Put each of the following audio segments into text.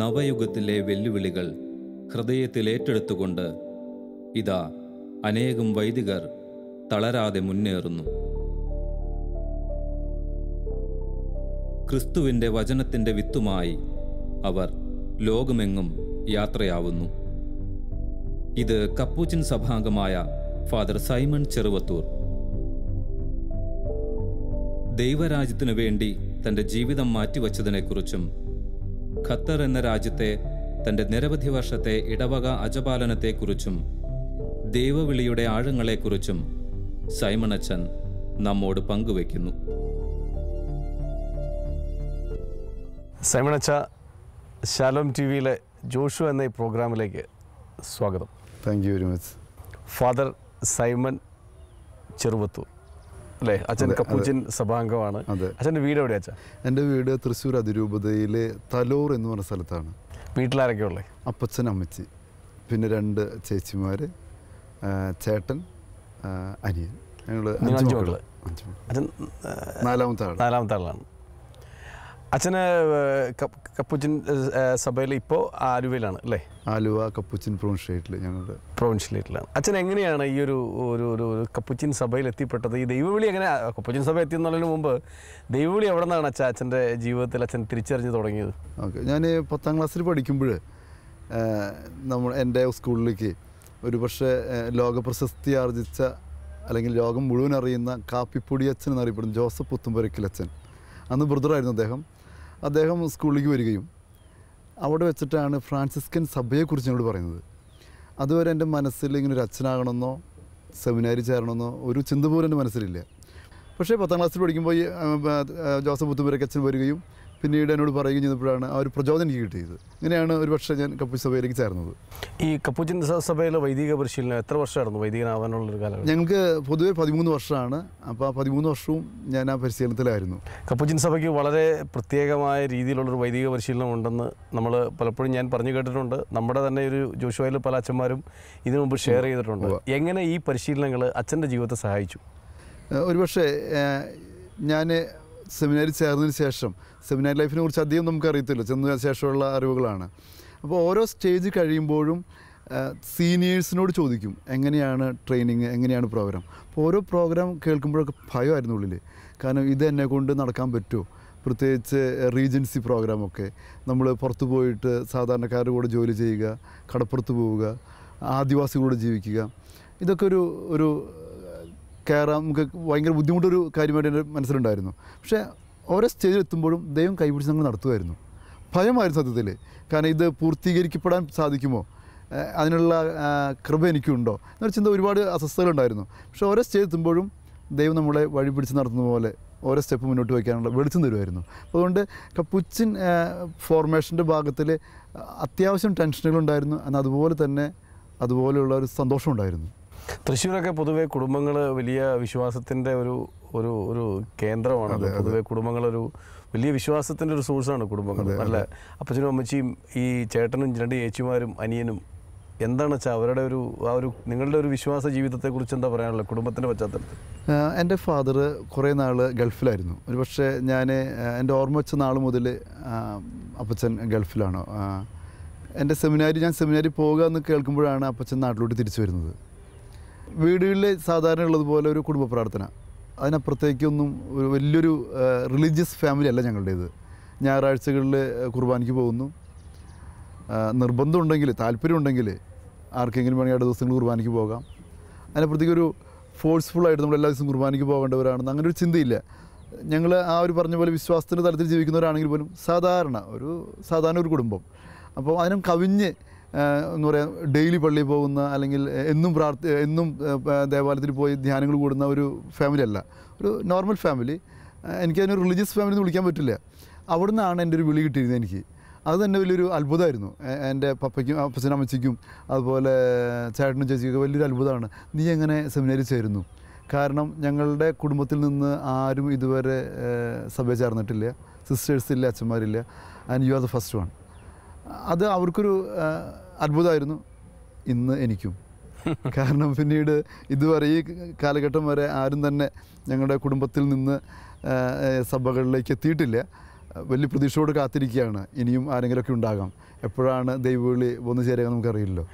നവയുഗത്തിലെ വെല്ലുവിളികൾ ഹൃദയത്തിൽ ഏറ്റെടുത്തുകൊണ്ട് ഇതാ അനേകം വൈദികർ തളരാതെ മുന്നേറുന്നു ക്രിസ്തുവിൻ്റെ വചനത്തിൻ്റെ വിത്തുമായി അവർ ലോകമെങ്ങും യാത്രയാവുന്നു ഇത് കപ്പൂച്ചിൻ സഭാംഗമായ ഫാദർ സൈമൺ ചെറുവത്തൂർ ദൈവരാജ്യത്തിനു വേണ്ടി തൻ്റെ ജീവിതം മാറ്റിവച്ചതിനെക്കുറിച്ചും ഖത്തർ എന്ന രാജ്യത്തെ തന്റെ നിരവധി വർഷത്തെ ഇടവക അജപാലനത്തെക്കുറിച്ചും ദൈവവിളിയുടെ ആഴങ്ങളെക്കുറിച്ചും സൈമണച്ചൻ നമ്മോട് സൈമൺ സൈമണച്ച ശാലോം ടി വിയിലെ ജോഷു എന്ന ഈ പ്രോഗ്രാമിലേക്ക് സ്വാഗതം thank you very much father Simon Cheruvathur അല്ലേ അച്ഛൻ കപ്പൂച്ചിൻ സഭാംഗമാണ് അച്ഛൻ്റെ വീട് എവിടെയാ അച്ഛാ എൻ്റെ വീട് തൃശ്ശൂർ അതിരൂപതയിലെ തലോർ എന്ന് പറഞ്ഞ സ്ഥലത്താണ് വീട്ടിലാരൊക്കെ ഉള്ളത് അപ്പച്ചൻ അമ്മച്ചി പിന്നെ രണ്ട് ചേച്ചിമാർ ചേട്ടൻ അനിയൻ ഞങ്ങൾ അഞ്ച് മക്കൾ നാലാമത്തെ ആളാണ് നാലാമത്തെ ആളാണ് അച്ഛന് കപ്പൂച്ചിൻ സഭയിൽ ഇപ്പോൾ ആലുവയിലാണ് അല്ലേ ആലുവ കപ്പൂച്ചിൻ പ്രൊവിൻഷ്യലേറ്റിൽ ഞങ്ങളുടെ പ്രൊവിൻഷ്യലേറ്റിലാണ് അച്ഛൻ എങ്ങനെയാണ് ഈ ഒരു ഒരു ഒരു കപ്പൂച്ചിൻ സഭയിൽ എത്തിപ്പെട്ടത് ഈ ദൈവവിളി എങ്ങനെ കപ്പൂച്ചിൻ സഭ എത്തിയെന്നുള്ളതിന് മുമ്പ് ദൈവവിളി എവിടെ നിന്നാണ് അച്ഛൻ അച്ഛൻ്റെ ജീവിതത്തിൽ അച്ഛൻ തിരിച്ചറിഞ്ഞ് തുടങ്ങിയത് ഓക്കെ ഞാൻ പത്താം ക്ലാസ്സിൽ പഠിക്കുമ്പോൾ നമ്മൾ എൻ്റെ സ്കൂളിലേക്ക് ഒരു പക്ഷേ പ്രശസ്തി ആർജിച്ച അല്ലെങ്കിൽ ലോകം മുഴുവൻ അറിയുന്ന കാപ്പിപ്പൊടി അച്ഛൻ എന്നറിയപ്പെടുന്നു ജോസഫ് അച്ഛൻ അന്ന് ബ്രദറായിരുന്നു അദ്ദേഹം അദ്ദേഹം സ്കൂളിലേക്ക് വരികയും അവിടെ വെച്ചിട്ടാണ് ഫ്രാൻസിസ്കൻ സഭയെക്കുറിച്ച് എന്നോട് പറയുന്നത് അതുവരെ എൻ്റെ മനസ്സിൽ ഇങ്ങനെ ഒരു അച്ഛനാകണമെന്നോ സെമിനാരി ചേരണമെന്നോ ഒരു ചിന്ത പോലും എൻ്റെ മനസ്സിലില്ല പക്ഷേ പത്താം ക്ലാസ്സിൽ പഠിക്കുമ്പോൾ ജോസഫ് ബുദ്ധിമുട്ടൊക്കെ അച്ഛൻ വരികയും പിന്നീട് എന്നോട് പറയുകയും ചെയ്തപ്പോഴാണ് ആ ഒരു പ്രചോദനം എനിക്ക് കിട്ടിയത് ഇങ്ങനെയാണ് ഒരു പക്ഷേ ഞാൻ കപ്പൂച്ച സഭയിലേക്ക് ചേർന്നത് ഈ കപ്പൂച്ചിൻ സഭയിലെ വൈദിക പരിശീലനം എത്ര വർഷമായിരുന്നു വൈദികനാവാനുള്ളൊരു കാലം ഞങ്ങൾക്ക് പൊതുവേ പതിമൂന്ന് വർഷമാണ് അപ്പോൾ ആ പതിമൂന്ന് വർഷവും ഞാൻ ആ പരിശീലനത്തിലായിരുന്നു കപ്പൂച്ചിൻ സഭയ്ക്ക് വളരെ പ്രത്യേകമായ രീതിയിലുള്ളൊരു വൈദിക പരിശീലനം ഉണ്ടെന്ന് നമ്മൾ പലപ്പോഴും ഞാൻ പറഞ്ഞു കേട്ടിട്ടുണ്ട് നമ്മുടെ തന്നെ ഒരു ജോഷുവയിൽ പല അച്ഛന്മാരും ഇതിനു മുമ്പ് ഷെയർ ചെയ്തിട്ടുണ്ട് എങ്ങനെ ഈ പരിശീലനങ്ങൾ അച്ഛൻ്റെ ജീവിതത്തെ സഹായിച്ചു ഒരുപക്ഷെ ഞാൻ സെമിനാരിൽ ചേർന്നതിന് ശേഷം സെമിനാർ ലൈഫിനെ കുറിച്ച് അധികം നമുക്ക് അറിയത്തില്ല ചെന്ന ശേഷമുള്ള അറിവുകളാണ് അപ്പോൾ ഓരോ സ്റ്റേജ് കഴിയുമ്പോഴും സീനിയേഴ്സിനോട് ചോദിക്കും എങ്ങനെയാണ് ട്രെയിനിങ് എങ്ങനെയാണ് പ്രോഗ്രാം അപ്പോൾ ഓരോ പ്രോഗ്രാം കേൾക്കുമ്പോഴൊക്കെ ഭയമായിരുന്നു ഉള്ളിൽ കാരണം ഇത് എന്നെ കൊണ്ട് നടക്കാൻ പറ്റുമോ പ്രത്യേകിച്ച് റീജൻസി പ്രോഗ്രാമൊക്കെ നമ്മൾ പുറത്തു പോയിട്ട് സാധാരണക്കാരുടെ കൂടെ ജോലി ചെയ്യുക കടപ്പുറത്ത് പോവുക ആദിവാസികളോട് ജീവിക്കുക ഇതൊക്കെ ഒരു ഒരു കയറാൻ നമുക്ക് ഭയങ്കര ബുദ്ധിമുട്ടൊരു കാര്യമായിട്ട് എൻ്റെ മനസ്സിലുണ്ടായിരുന്നു പക്ഷേ ഓരോ സ്റ്റേജിൽ എത്തുമ്പോഴും ദൈവം കൈപിടിച്ച് ഞങ്ങൾ നടത്തുമായിരുന്നു ഭയമായിരുന്നു സത്യത്തിൽ കാരണം ഇത് പൂർത്തീകരിക്കപ്പെടാൻ സാധിക്കുമോ അതിനുള്ള കൃപ എനിക്കുണ്ടോ എന്നൊരു ചിന്ത ഒരുപാട് അസ്വസ്ഥതകളുണ്ടായിരുന്നു പക്ഷെ ഓരോ സ്റ്റേജ് എത്തുമ്പോഴും ദൈവം നമ്മളെ വഴി പിടിച്ച് നടത്തുന്ന പോലെ ഓരോ സ്റ്റെപ്പ് മുന്നോട്ട് വയ്ക്കാനുള്ള വെളിച്ചം തരുമായിരുന്നു അതുകൊണ്ട് കപ്പുച്ചിൻ ഫോർമേഷൻ്റെ ഭാഗത്തിൽ അത്യാവശ്യം ടെൻഷനുകളുണ്ടായിരുന്നു എന്നാൽ അതുപോലെ തന്നെ അതുപോലെയുള്ള ഒരു സന്തോഷമുണ്ടായിരുന്നു തൃശ്ശൂരൊക്കെ പൊതുവേ കുടുംബങ്ങൾ വലിയ വിശ്വാസത്തിൻ്റെ ഒരു ഒരു ഒരു കേന്ദ്രമാണ് പൊതുവെ കുടുംബങ്ങളൊരു വലിയ വിശ്വാസത്തിൻ്റെ ഒരു സോഴ്സാണ് കുടുംബങ്ങൾ നല്ല അപ്പച്ചനും അമ്മച്ചിയും ഈ ചേട്ടനും രണ്ട് ചേച്ചിമാരും അനിയനും എന്താണ് വെച്ചാൽ അവരുടെ ഒരു ആ ഒരു നിങ്ങളുടെ ഒരു വിശ്വാസ ജീവിതത്തെക്കുറിച്ച് എന്താ പറയാനുള്ളത് കുടുംബത്തിൻ്റെ പശ്ചാത്തലത്തിൽ എൻ്റെ ഫാദർ കുറേ നാൾ ഗൾഫിലായിരുന്നു ഒരു പക്ഷേ ഞാൻ എൻ്റെ ഓർമ്മ വെച്ച നാൾ മുതൽ അപ്പച്ചൻ ഗൾഫിലാണ് എൻ്റെ സെമിനാരി ഞാൻ സെമിനാരി പോകുക എന്ന് കേൾക്കുമ്പോഴാണ് അപ്പച്ചൻ നാട്ടിലോട്ട് തിരിച്ചു വരുന്നത് വീടുകളിൽ സാധാരണ ഉള്ളതുപോലെ ഒരു കുടുംബ പ്രാർത്ഥന അതിനപ്പുറത്തേക്കൊന്നും ഒരു വലിയൊരു റിലീജിയസ് ഫാമിലി അല്ല ഞങ്ങളുടേത് ഞായറാഴ്ചകളിൽ കുർബാനയ്ക്ക് പോകുന്നു നിർബന്ധമുണ്ടെങ്കിൽ താല്പര്യമുണ്ടെങ്കിൽ ആർക്കെങ്കിലും വേണമെങ്കിൽ അടുത്ത ദിവസങ്ങൾ കുർബാനയ്ക്ക് പോകാം അതിനപ്പുറത്തേക്കൊരു ഫോഴ്സ്ഫുള്ളായിട്ട് നമ്മൾ എല്ലാ ദിവസവും കുർബാനയ്ക്ക് പോകേണ്ടവരാണെന്ന് അങ്ങനെ ഒരു ചിന്തയില്ല ഞങ്ങൾ ആ ഒരു പറഞ്ഞ പോലെ വിശ്വാസത്തിൻ്റെ തലത്തിൽ ജീവിക്കുന്നവരാണെങ്കിൽ പോലും സാധാരണ ഒരു സാധാരണ ഒരു കുടുംബം അപ്പോൾ അതിനും കവിഞ്ഞ് എന്ന് പറയുക ഡെയിലി പള്ളി പോകുന്ന അല്ലെങ്കിൽ എന്നും പ്രാർത്ഥി എന്നും ദേവാലയത്തിൽ പോയി ധ്യാനങ്ങൾ കൂടുന്ന ഒരു ഫാമിലി അല്ല ഒരു നോർമൽ ഫാമിലി എനിക്ക് റിലീജിയസ് ഫാമിലി എന്ന് വിളിക്കാൻ പറ്റില്ല അവിടെ നിന്നാണ് എൻ്റെ ഒരു വിളി കിട്ടിയിരുന്നത് എനിക്ക് അത് തന്നെ വലിയൊരു അത്ഭുതമായിരുന്നു എൻ്റെ പപ്പയ്ക്കും അപ്പച്ചനും അമ്മച്ചിക്കും അതുപോലെ ചേട്ടനും ചേച്ചിക്കും വലിയൊരു അത്ഭുതമാണ് നീ എങ്ങനെ സെമിനാരി ചേരുന്നു കാരണം ഞങ്ങളുടെ കുടുംബത്തിൽ നിന്ന് ആരും ഇതുവരെ സഭയെ ചേർന്നിട്ടില്ല ഇല്ല അച്ഛന്മാരില്ല and you are the first one അത് അവർക്കൊരു അത്ഭുതമായിരുന്നു ഇന്ന് എനിക്കും കാരണം പിന്നീട് ഇതുവരെ ഈ കാലഘട്ടം വരെ ആരും തന്നെ ഞങ്ങളുടെ കുടുംബത്തിൽ നിന്ന് സഭകളിലേക്ക് എത്തിയിട്ടില്ല വലിയ പ്രതീക്ഷയോട് കാത്തിരിക്കുകയാണ് ഇനിയും ആരെങ്കിലുമൊക്കെ ഉണ്ടാകാം എപ്പോഴാണ് ദൈവവിളി വന്നു ചേരുക നമുക്കറിയില്ലല്ലോ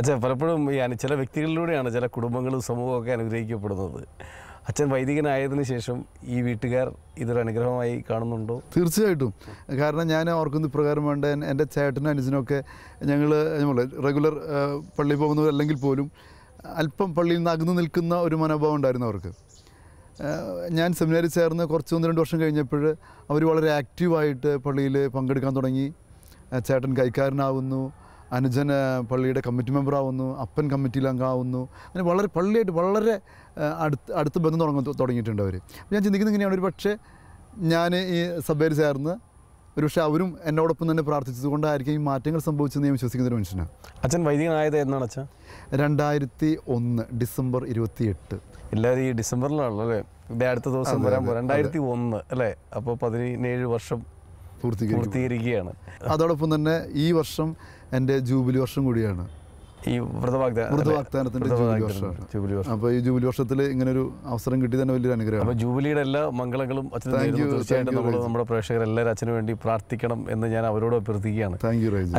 അച്ഛാ പലപ്പോഴും ഈ ചില വ്യക്തികളിലൂടെയാണ് ചില കുടുംബങ്ങളും സമൂഹമൊക്കെ അനുഗ്രഹിക്കപ്പെടുന്നത് അച്ഛൻ വൈദികനായതിനു ശേഷം ഈ വീട്ടുകാർ ഇതൊരു അനുഗ്രഹമായി കാണുന്നുണ്ടോ തീർച്ചയായിട്ടും കാരണം ഞാൻ ഓർക്കുന്ന ഇപ്രകാരം വേണ്ട എൻ്റെ ചേട്ടനും അനുജനൊക്കെ ഞങ്ങൾ റെഗുലർ പള്ളിയിൽ പോകുന്നവരല്ലെങ്കിൽ പോലും അല്പം പള്ളിയിൽ നിന്ന് അകന്നു നിൽക്കുന്ന ഒരു മനോഭാവം ഉണ്ടായിരുന്നു അവർക്ക് ഞാൻ സെമിനാരിൽ ചേർന്ന് കുറച്ച് ഒന്ന് രണ്ട് വർഷം കഴിഞ്ഞപ്പോൾ അവർ വളരെ ആക്റ്റീവായിട്ട് പള്ളിയിൽ പങ്കെടുക്കാൻ തുടങ്ങി ചേട്ടൻ കൈക്കാരനാവുന്നു അനുജൻ പള്ളിയുടെ കമ്മിറ്റി മെമ്പറാവുന്നു അപ്പൻ കമ്മിറ്റിയിൽ അംഗമാവുന്നു അങ്ങനെ വളരെ പള്ളിയായിട്ട് വളരെ അടുത്ത് അടുത്ത് ബന്ധം തുടങ്ങാൻ തുടങ്ങിയിട്ടുണ്ട് അവർ ഞാൻ ചിന്തിക്കുന്ന ഇങ്ങനെയാണ് ഒരു പക്ഷേ ഞാൻ ഈ സഭയിൽ ചേർന്ന് ഒരുപക്ഷെ അവരും എന്നോടൊപ്പം തന്നെ പ്രാർത്ഥിച്ചത് കൊണ്ടായിരിക്കും ഈ മാറ്റങ്ങൾ സംഭവിച്ചെന്ന് ഞാൻ വിശ്വസിക്കുന്ന ഒരു മനുഷ്യനാണ് അച്ഛൻ വൈദികനായത് എന്നാണ് അച്ഛൻ രണ്ടായിരത്തി ഒന്ന് ഡിസംബർ എട്ട് എല്ലാവരും ഈ ഡിസംബറിലാണല്ലോ അല്ലേ അടുത്ത ദിവസം വരാൻ രണ്ടായിരത്തി ഒന്ന് അല്ലേ അപ്പോൾ പതിനേഴ് വർഷം പൂർത്തീകരിക്കുകയാണ് അതോടൊപ്പം തന്നെ ഈ വർഷം എൻ്റെ ജൂബിലി വർഷം കൂടിയാണ് ഈ വ്രതവാഗ്ദാനത്തിന്റെ ജൂബിലി വർഷം അപ്പൊ ഈ ജൂബിലി വർഷത്തിൽ ഇങ്ങനെ ഒരു അവസരം കിട്ടി തന്നെ വലിയൊരു അനുഗ്രഹം ജൂബിലിയുടെ എല്ലാ മംഗളങ്ങളും തീർച്ചയായിട്ടും നമ്മൾ നമ്മുടെ പ്രേക്ഷകർ എല്ലാവരും അച്ഛന് വേണ്ടി പ്രാർത്ഥിക്കണം എന്ന് ഞാൻ അവരോട് അഭ്യർത്ഥിക്കുകയാണ്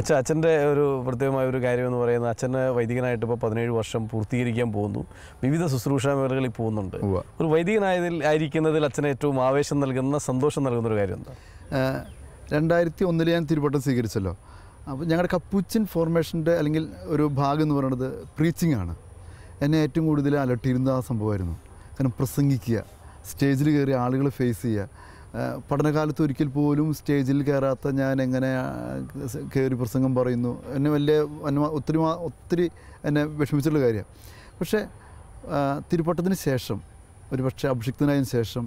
അച്ഛൻ അച്ഛന്റെ ഒരു പ്രത്യേകമായ ഒരു കാര്യം എന്ന് പറയുന്നത് അച്ഛന് വൈദികനായിട്ട് ഇപ്പോൾ പതിനേഴ് വർഷം പൂർത്തീകരിക്കാൻ പോകുന്നു വിവിധ ശുശ്രൂഷ മേഖലകളിൽ പോകുന്നുണ്ട് ഒരു വൈദികനായതിൽ ആയിരിക്കുന്നതിൽ അച്ഛന് ഏറ്റവും ആവേശം നൽകുന്ന സന്തോഷം നൽകുന്ന ഒരു കാര്യം എന്താ രണ്ടായിരത്തി ഒന്നിൽ ഞാൻ തിരുവട്ടം സ്വീകരിച്ചല്ലോ അപ്പോൾ ഞങ്ങളുടെ കപ്പൂച്ചിൻ ഫോർമേഷൻ്റെ അല്ലെങ്കിൽ ഒരു ഭാഗം എന്ന് പറയുന്നത് പ്രീച്ചിങ് ആണ് എന്നെ ഏറ്റവും കൂടുതൽ അലട്ടിയിരുന്ന ആ സംഭവമായിരുന്നു കാരണം പ്രസംഗിക്കുക സ്റ്റേജിൽ കയറി ആളുകൾ ഫേസ് ചെയ്യുക പഠനകാലത്ത് ഒരിക്കൽ പോലും സ്റ്റേജിൽ കയറാത്ത ഞാൻ എങ്ങനെ കയറി പ്രസംഗം പറയുന്നു എന്നെ വലിയ ഒത്തിരി ഒത്തിരി എന്നെ വിഷമിച്ചിട്ടുള്ള കാര്യമാണ് പക്ഷേ തിരുപ്പട്ടത്തിന് ശേഷം ഒരു പക്ഷേ അഭിഷിക്തനായതിനു ശേഷം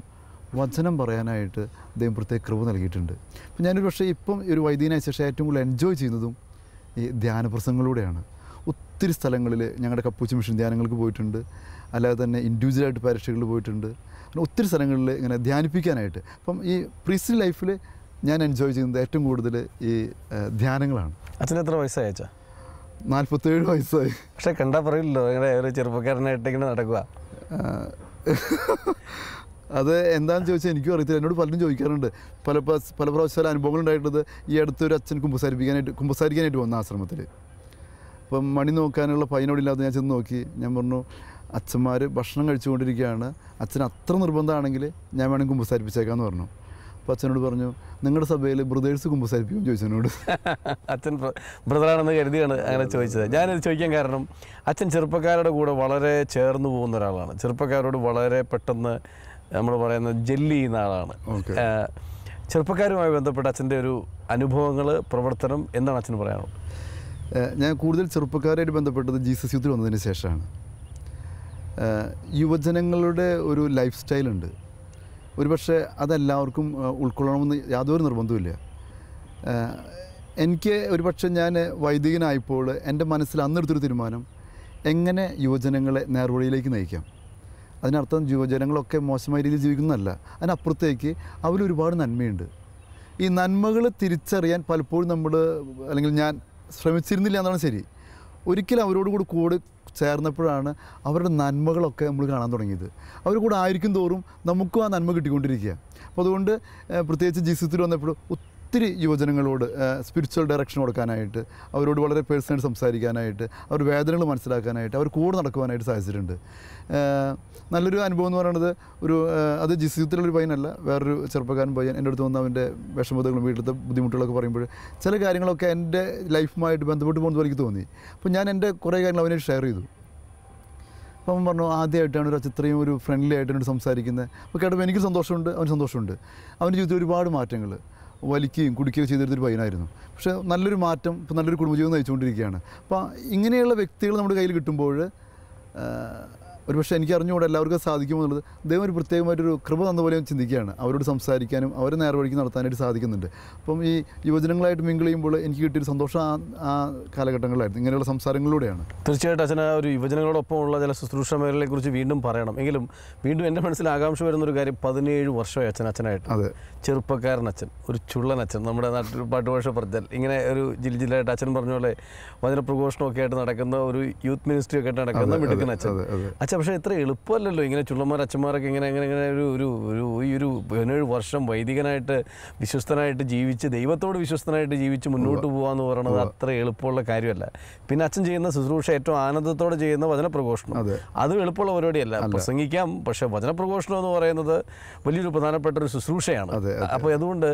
വചനം പറയാനായിട്ട് ദൈവം പ്രത്യേക കൃപ നൽകിയിട്ടുണ്ട് അപ്പം ഞാനൊരു പക്ഷേ ഇപ്പം ഒരു വൈദികനായ ശേഷം ഏറ്റവും കൂടുതൽ എൻജോയ് ചെയ്യുന്നതും ഈ ധ്യാന പ്രസംഗങ്ങളിലൂടെയാണ് ഒത്തിരി സ്ഥലങ്ങളിൽ ഞങ്ങളുടെ കപ്പൂച്ച മിഷൻ ധ്യാനങ്ങൾക്ക് പോയിട്ടുണ്ട് അല്ലാതെ തന്നെ ഇൻഡിവിജ്വലായിട്ട് പരീക്ഷകളിൽ പോയിട്ടുണ്ട് അങ്ങനെ ഒത്തിരി സ്ഥലങ്ങളിൽ ഇങ്ങനെ ധ്യാനിപ്പിക്കാനായിട്ട് അപ്പം ഈ പ്രീസ്റ്റ് ലൈഫിൽ ഞാൻ എൻജോയ് ചെയ്യുന്നത് ഏറ്റവും കൂടുതൽ ഈ ധ്യാനങ്ങളാണ് അച്ഛൻ എത്ര വയസ്സായി അച്ഛാ നാൽപ്പത്തേഴ് വയസ്സായി പക്ഷേ കണ്ടാൽ പറയില്ലല്ലോ ഇങ്ങനെ ഒരു ചെറുപ്പക്കാരനായിട്ട് ഇങ്ങനെ നടക്കുക അത് എന്താണെന്ന് ചോദിച്ചാൽ എനിക്കും അറിയത്തില്ല എന്നോട് പലരും ചോദിക്കാറുണ്ട് പല പല പ്രാവശ്യം അനുഭവങ്ങൾ ഉണ്ടായിട്ടുള്ളത് ഈ അടുത്തൊരു അച്ഛൻ കുമ്പസാരിപ്പിക്കാനായിട്ട് കുമ്പസാരിക്കാനായിട്ട് വന്ന ആശ്രമത്തിൽ അപ്പം മണി നോക്കാനുള്ള പയ്യനോടില്ലാതെ ഞാൻ ചെന്ന് നോക്കി ഞാൻ പറഞ്ഞു അച്ഛന്മാർ ഭക്ഷണം കഴിച്ചുകൊണ്ടിരിക്കുകയാണ് അച്ഛൻ അത്ര നിർബന്ധമാണെങ്കിൽ ഞാൻ വേണമെങ്കിൽ കുമ്പസാരിപ്പിച്ചേക്കാമെന്ന് പറഞ്ഞു അപ്പോൾ അച്ഛനോട് പറഞ്ഞു നിങ്ങളുടെ സഭയിൽ ബ്രദേഴ്സ് കുമ്പസാരിപ്പിക്കും ചോദിച്ചതിനോട് അച്ഛൻ ബ്രദറാണെന്ന് കരുതിയാണ് അങ്ങനെ ചോദിച്ചത് ഞാനത് ചോദിക്കാൻ കാരണം അച്ഛൻ ചെറുപ്പക്കാരുടെ കൂടെ വളരെ ചേർന്ന് പോകുന്ന ഒരാളാണ് ചെറുപ്പക്കാരോട് വളരെ പെട്ടെന്ന് നമ്മൾ പറയുന്ന ജെല്ലി ചെയ്യുന്ന ആളാണ് ചെറുപ്പക്കാരുമായി ബന്ധപ്പെട്ട അച്ഛൻ്റെ ഒരു അനുഭവങ്ങൾ പ്രവർത്തനം എന്താണ് അച്ഛന് പറയാനുള്ളത് ഞാൻ കൂടുതൽ ചെറുപ്പക്കാരായിട്ട് ബന്ധപ്പെട്ടത് ജീസസ് യൂത്തിൽ വന്നതിന് ശേഷമാണ് യുവജനങ്ങളുടെ ഒരു ലൈഫ് സ്റ്റൈലുണ്ട് ഒരുപക്ഷെ അതെല്ലാവർക്കും ഉൾക്കൊള്ളണമെന്ന് യാതൊരു നിർബന്ധമില്ല എനിക്ക് ഒരുപക്ഷെ ഞാൻ വൈദികനായപ്പോൾ എൻ്റെ മനസ്സിൽ അന്നെടുത്തൊരു തീരുമാനം എങ്ങനെ യുവജനങ്ങളെ നേർവഴിയിലേക്ക് നയിക്കാം അതിനർത്ഥം യുവജനങ്ങളൊക്കെ മോശമായ രീതിയിൽ ജീവിക്കുന്നതല്ല അതിനപ്പുറത്തേക്ക് അവരൊരുപാട് നന്മയുണ്ട് ഈ നന്മകൾ തിരിച്ചറിയാൻ പലപ്പോഴും നമ്മൾ അല്ലെങ്കിൽ ഞാൻ ശ്രമിച്ചിരുന്നില്ല എന്നാണ് ശരി ഒരിക്കലും അവരോട് കൂടി ചേർന്നപ്പോഴാണ് അവരുടെ നന്മകളൊക്കെ നമ്മൾ കാണാൻ തുടങ്ങിയത് അവർ കൂടെ ആയിരിക്കും തോറും നമുക്കും ആ നന്മ കിട്ടിക്കൊണ്ടിരിക്കുക അപ്പോൾ അതുകൊണ്ട് പ്രത്യേകിച്ച് ജീസത്തിൽ വന്നപ്പോൾ ഒത്തിരി യുവജനങ്ങളോട് സ്പിരിച്വൽ ഡയറക്ഷൻ കൊടുക്കാനായിട്ട് അവരോട് വളരെ പേഴ്സണൽ സംസാരിക്കാനായിട്ട് അവർ വേദനകൾ മനസ്സിലാക്കാനായിട്ട് അവർ കൂടെ നടക്കുവാനായിട്ട് സാധിച്ചിട്ടുണ്ട് നല്ലൊരു അനുഭവം എന്ന് പറയുന്നത് ഒരു അത് ജിസിത്തിലൊരു പയ്യനല്ല വേറൊരു ചെറുപ്പക്കാരൻ പയ്യൻ എൻ്റെ അടുത്ത് വന്ന് അവൻ്റെ വിഷമതകളും വീട്ടിലത്തെ ബുദ്ധിമുട്ടുകളൊക്കെ പറയുമ്പോൾ ചില കാര്യങ്ങളൊക്കെ എൻ്റെ ലൈഫുമായിട്ട് ബന്ധപ്പെട്ട് പോകുന്നത് എനിക്ക് തോന്നി അപ്പോൾ ഞാൻ എൻ്റെ കുറേ കാര്യങ്ങൾ അവനെ ഷെയർ ചെയ്തു അപ്പോൾ അവൻ പറഞ്ഞു ആദ്യമായിട്ടാണ് ഒരു അച്ഛത്രയും ഒരു ഫ്രണ്ട്ലി ആയിട്ട് എന്നോട് സംസാരിക്കുന്നത് അപ്പോൾ കേട്ടപ്പോൾ എനിക്ക് സന്തോഷമുണ്ട് അവന് സന്തോഷമുണ്ട് അവൻ്റെ ജീവിതത്തിൽ ഒരുപാട് മാറ്റങ്ങൾ വലിക്കുകയും കുടിക്കുകയും ചെയ്തെടുത്തൊരു പയ്യനായിരുന്നു പക്ഷേ നല്ലൊരു മാറ്റം ഇപ്പോൾ നല്ലൊരു കുടുംബജീവിതം നയിച്ചുകൊണ്ടിരിക്കുകയാണ് അപ്പോൾ ഇങ്ങനെയുള്ള വ്യക്തികൾ നമ്മുടെ കയ്യിൽ കിട്ടുമ്പോൾ ഒരുപക്ഷെ എനിക്ക് അറിഞ്ഞുകൂടെ എല്ലാവർക്കും സാധിക്കുമെന്നുള്ളത് ദൈവം ഒരു പ്രത്യേകമായിട്ടൊരു കൃപ തന്ന പോലെയും ചിന്തിക്കുകയാണ് അവരോട് സംസാരിക്കാനും അവരെ നേർവഴിക്ക് നടത്താനായിട്ട് സാധിക്കുന്നുണ്ട് അപ്പം ഈ യുവജനങ്ങളായിട്ട് മിങ്കിൾ ചെയ്യുമ്പോൾ എനിക്ക് കിട്ടിയൊരു സന്തോഷം ആ കാലഘട്ടങ്ങളിലായിരുന്നു ഇങ്ങനെയുള്ള സംസാരങ്ങളിലൂടെയാണ് തീർച്ചയായിട്ടും അച്ഛൻ ഒരു യുവജനങ്ങളോടൊപ്പമുള്ള ചില ശുശ്രൂഷ മേഖലയെക്കുറിച്ച് വീണ്ടും പറയണം എങ്കിലും വീണ്ടും എൻ്റെ മനസ്സിൽ ആകാംക്ഷ ഒരു കാര്യം പതിനേഴ് വർഷമായി അച്ഛൻ അച്ഛനായിട്ട് അതെ ചെറുപ്പക്കാരൻ അച്ഛൻ ഒരു ചുള്ളൻ അച്ഛൻ നമ്മുടെ നാട്ടിൽ പാട്ടുഭാഷ പ്രജൽ ഇങ്ങനെ ഒരു ജില്ല ജില്ലയായിട്ട് അച്ഛൻ പറഞ്ഞ പോലെ വചന പ്രഘോഷണമൊക്കെ ആയിട്ട് നടക്കുന്ന ഒരു യൂത്ത് മിനിസ്ട്രി ഒക്കെ ആയിട്ട് നടക്കുന്ന മിടുക്കൻ അച്ഛൻ അച്ഛൻ പക്ഷേ ഇത്ര എളുപ്പമല്ലല്ലോ ഇങ്ങനെ ചുള്ളന്മാർ അച്ഛന്മാരൊക്കെ ഇങ്ങനെ ഇങ്ങനെ ഇങ്ങനെ ഒരു ഒരു ഒരു ഈ ഒരു പതിനേഴ് വർഷം വൈദികനായിട്ട് വിശ്വസ്തനായിട്ട് ജീവിച്ച് ദൈവത്തോട് വിശ്വസ്തനായിട്ട് ജീവിച്ച് മുന്നോട്ട് പോകാമെന്ന് പറയുന്നത് അത്ര എളുപ്പമുള്ള കാര്യമല്ല പിന്നെ അച്ഛൻ ചെയ്യുന്ന ശുശ്രൂഷ ഏറ്റവും ആനന്ദത്തോടെ ചെയ്യുന്ന വചനപ്രഘോഷണം അതും എളുപ്പമുള്ള പരിപാടിയല്ല പ്രസംഗിക്കാം പക്ഷേ വചനപ്രഘോഷണം എന്ന് പറയുന്നത് വലിയൊരു പ്രധാനപ്പെട്ട ഒരു ശുശ്രൂഷയാണ് അപ്പോൾ അതുകൊണ്ട്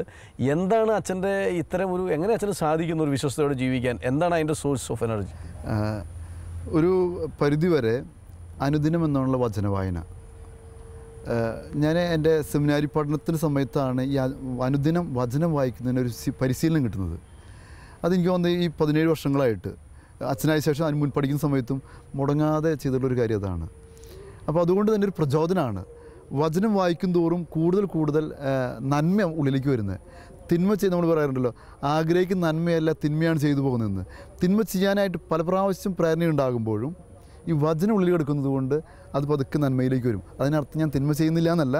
എന്താണ് അച്ഛൻ്റെ ഇത്തരം ഒരു എങ്ങനെ അച്ഛന് സാധിക്കുന്നു ഒരു വിശ്വസ്തയോടെ ജീവിക്കാൻ എന്താണ് അതിൻ്റെ സോഴ്സ് ഓഫ് എനർജി ഒരു പരിധിവരെ അനുദിനം എന്നുള്ള വചനവായന ഞാൻ എൻ്റെ സെമിനാരി പഠനത്തിന് സമയത്താണ് ഈ അനുദിനം വചനം വായിക്കുന്നതിനൊരു പരിശീലനം കിട്ടുന്നത് അതെനിക്ക് വന്ന് ഈ പതിനേഴ് വർഷങ്ങളായിട്ട് അച്ഛനായ ശേഷം അതിന് മുൻ പഠിക്കുന്ന സമയത്തും മുടങ്ങാതെ ചെയ്തിട്ടുള്ളൊരു കാര്യം അതാണ് അപ്പോൾ അതുകൊണ്ട് തന്നെ ഒരു പ്രചോദനമാണ് വചനം വായിക്കും തോറും കൂടുതൽ കൂടുതൽ നന്മ ഉള്ളിലേക്ക് വരുന്നത് തിന്മ ചെയ്ത് നമ്മൾ പറയാറുണ്ടല്ലോ ആഗ്രഹിക്കുന്ന നന്മയല്ല തിന്മയാണ് ചെയ്തു പോകുന്നതെന്ന് തിന്മ ചെയ്യാനായിട്ട് പല പ്രാവശ്യം പ്രേരണയുണ്ടാകുമ്പോഴും ഈ വചനം ഉള്ളിൽ കിടക്കുന്നത് കൊണ്ട് അത് പതുക്കെ നന്മയിലേക്ക് വരും അതിനർത്ഥം ഞാൻ തിന്മ ചെയ്യുന്നില്ല എന്നല്ല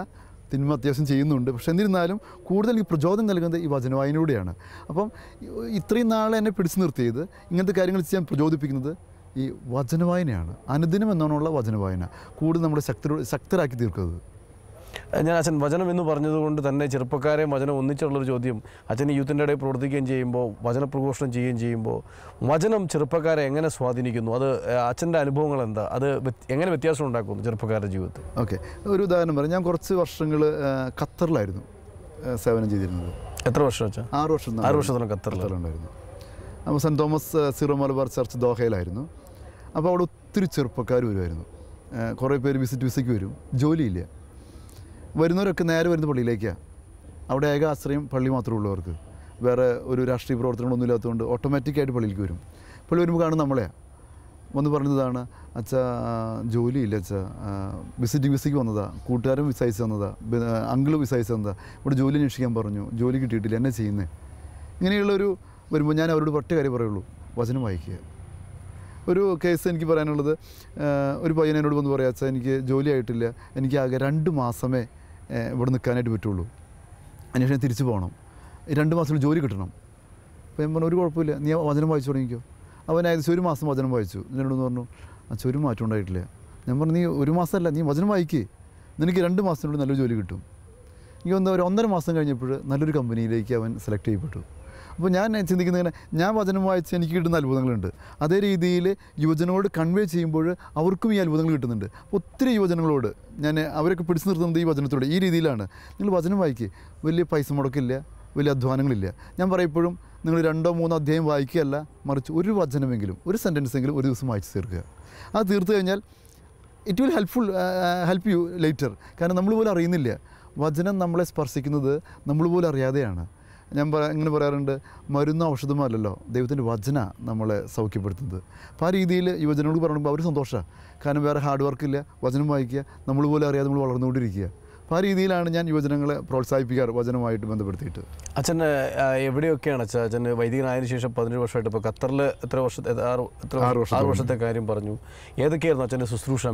തിന്മ അത്യാവശ്യം ചെയ്യുന്നുണ്ട് പക്ഷെ എന്നിരുന്നാലും കൂടുതൽ ഈ പ്രചോദനം നൽകുന്നത് ഈ വചനവായനയിലൂടെയാണ് അപ്പം ഇത്രയും നാളെ എന്നെ പിടിച്ചു നിർത്തിയത് ഇങ്ങനത്തെ കാര്യങ്ങൾ ചെയ്യാൻ പ്രചോദിപ്പിക്കുന്നത് ഈ വചനവായനയാണ് അനുദിനം എന്നാണുള്ള വചനവായന കൂടുതൽ നമ്മുടെ ശക്തരാക്കി തീർക്കുന്നത് ഞാൻ അച്ഛൻ വചനം എന്ന് പറഞ്ഞതുകൊണ്ട് തന്നെ ചെറുപ്പക്കാരെയും വചനം ഒന്നിച്ചുള്ളൊരു ചോദ്യം അച്ഛൻ യൂത്തിൻ്റെ ഇടയിൽ പ്രവർത്തിക്കുകയും ചെയ്യുമ്പോൾ വചനപ്രഘോഷണം ചെയ്യുകയും ചെയ്യുമ്പോൾ വചനം ചെറുപ്പക്കാരെ എങ്ങനെ സ്വാധീനിക്കുന്നു അത് അച്ഛൻ്റെ അനുഭവങ്ങൾ എന്താ അത് എങ്ങനെ വ്യത്യാസം ഉണ്ടാക്കുന്നു ചെറുപ്പക്കാരുടെ ജീവിതത്തിൽ ഓക്കെ ഒരു ഉദാഹരണം പറയാം ഞാൻ കുറച്ച് വർഷങ്ങൾ ഖത്തറിലായിരുന്നു സേവനം ചെയ്തിരുന്നത് എത്ര വർഷം വെച്ചാൽ ആറ് വർഷം ആറ് വർഷത്തോളം ഖത്തറിലുണ്ടായിരുന്നു അപ്പോൾ Saint Thomas Syro Malabar church ദോഹയിലായിരുന്നു അപ്പോൾ അവിടെ ഒത്തിരി ചെറുപ്പക്കാർ വരുമായിരുന്നു കുറേ പേര് വിസിറ്റ് വിസയ്ക്ക് വരും ജോലിയില്ല വരുന്നവരൊക്കെ നേരെ വരുന്ന പള്ളിയിലേക്കാണ് അവിടെ ഏക ആശ്രയം പള്ളി മാത്രമേ ഉള്ളവർക്ക് വേറെ ഒരു രാഷ്ട്രീയ പ്രവർത്തനങ്ങളൊന്നും ഇല്ലാത്തതുകൊണ്ട് ഓട്ടോമാറ്റിക്കായിട്ട് പള്ളിയിലേക്ക് വരും പള്ളി വരുമ്പോൾ കാണും നമ്മളെ വന്ന് പറഞ്ഞതാണ് അച്ഛ ജോലിയില്ല അച്ഛ വിസിറ്റിംഗ് വിസയ്ക്ക് വന്നതാ കൂട്ടുകാരും വിസ അയച്ചു തന്നതാ അങ്കിളും വിസ തന്നതാ ഇവിടെ ജോലി അന്വേഷിക്കാൻ പറഞ്ഞു ജോലി കിട്ടിയിട്ടില്ല എന്നെ ചെയ്യുന്നേ ഇങ്ങനെയുള്ളൊരു വരുമ്പോൾ ഞാൻ അവരോട് ഒറ്റ കാര്യം പറയുള്ളൂ വചനം വായിക്കുക ഒരു കേസ് എനിക്ക് പറയാനുള്ളത് ഒരു പയ്യൻ എന്നോട് വന്ന് പറയാം എനിക്ക് ജോലി ആയിട്ടില്ല എനിക്ക് ആകെ രണ്ട് മാസമേ ഇവിടെ നിൽക്കാനായിട്ട് പറ്റുള്ളൂ അന്വേഷണം തിരിച്ചു പോകണം രണ്ട് മാസത്തിൽ ജോലി കിട്ടണം അപ്പോൾ ഞാൻ പറഞ്ഞു ഒരു കുഴപ്പമില്ല നീ വചനം വായിച്ചു തുടങ്ങിക്കോ അവൻ ഏകദേശം ഒരു മാസം വചനം വായിച്ചു എന്നോട് പറഞ്ഞു അച്ഛൻ ഒരു മാറ്റം ഉണ്ടായിട്ടില്ല ഞാൻ പറഞ്ഞു നീ ഒരു മാസമല്ല നീ വചനം വായിക്കേ നിനക്ക് രണ്ട് മാസത്തിനുള്ളിൽ നല്ലൊരു ജോലി കിട്ടും എനിക്ക് ഒന്ന് ഒരു ഒന്നര മാസം കഴിഞ്ഞപ്പോൾ നല്ലൊരു കമ്പനിയിലേക്ക് അവൻ സെലക്ട് ചെയ്യപ്പെട്ടു അപ്പോൾ ഞാൻ ചിന്തിക്കുന്ന ഇങ്ങനെ ഞാൻ വചനം വായിച്ച് എനിക്ക് കിട്ടുന്ന അത്ഭുതങ്ങളുണ്ട് അതേ രീതിയിൽ യുവജനങ്ങളോട് കൺവേ ചെയ്യുമ്പോൾ അവർക്കും ഈ അത്ഭുതങ്ങൾ കിട്ടുന്നുണ്ട് ഒത്തിരി യുവജനങ്ങളോട് ഞാൻ അവരൊക്കെ പിടിച്ചു നിർത്തുന്നത് ഈ വചനത്തോടെ ഈ രീതിയിലാണ് നിങ്ങൾ വചനം വായിക്കുക വലിയ പൈസ മുടക്കില്ല വലിയ അധ്വാനങ്ങളില്ല ഞാൻ പറയപ്പോഴും നിങ്ങൾ രണ്ടോ മൂന്നോ അധ്യായം വായിക്കുകയല്ല മറിച്ച് ഒരു വചനമെങ്കിലും ഒരു സെൻറ്റൻസെങ്കിലും ഒരു ദിവസം വായിച്ചു തീർക്കുക അത് തീർത്തു കഴിഞ്ഞാൽ it will helpful help you later കാരണം നമ്മൾ പോലും അറിയുന്നില്ല വചനം നമ്മളെ സ്പർശിക്കുന്നത് നമ്മൾ പോലും അറിയാതെയാണ് ഞാൻ പറ ഇങ്ങനെ പറയാറുണ്ട് ഔഷധമോ ഔഷധമല്ലല്ലോ ദൈവത്തിൻ്റെ വചന നമ്മളെ സൗഖ്യപ്പെടുത്തുന്നത് അപ്പോൾ ആ രീതിയിൽ യുവജനങ്ങൾ പറയുമ്പോൾ അവർ സന്തോഷമാണ് കാരണം വേറെ ഹാർഡ് വർക്കില്ല വചനം വായിക്കുക നമ്മൾ പോലും അറിയാതെ നമ്മൾ വളർന്നുകൊണ്ടിരിക്കുക അപ്പോൾ ആ രീതിയിലാണ് ഞാൻ യുവജനങ്ങളെ പ്രോത്സാഹിപ്പിക്കാറ് വചനമായിട്ട് ബന്ധപ്പെടുത്തിയിട്ട് അച്ഛൻ എവിടെയൊക്കെയാണ് അച്ഛൻ അച്ഛൻ വൈദികനായതിന് ശേഷം പതിനഞ്ച് വർഷമായിട്ട് ഇപ്പോൾ ഖത്തറിൽ എത്ര വർഷത്തെ ആറ് എത്ര ആറ് വർഷത്തെ കാര്യം പറഞ്ഞു ഏതൊക്കെയായിരുന്നു അച്ഛൻ്റെ ശുശ്രൂഷ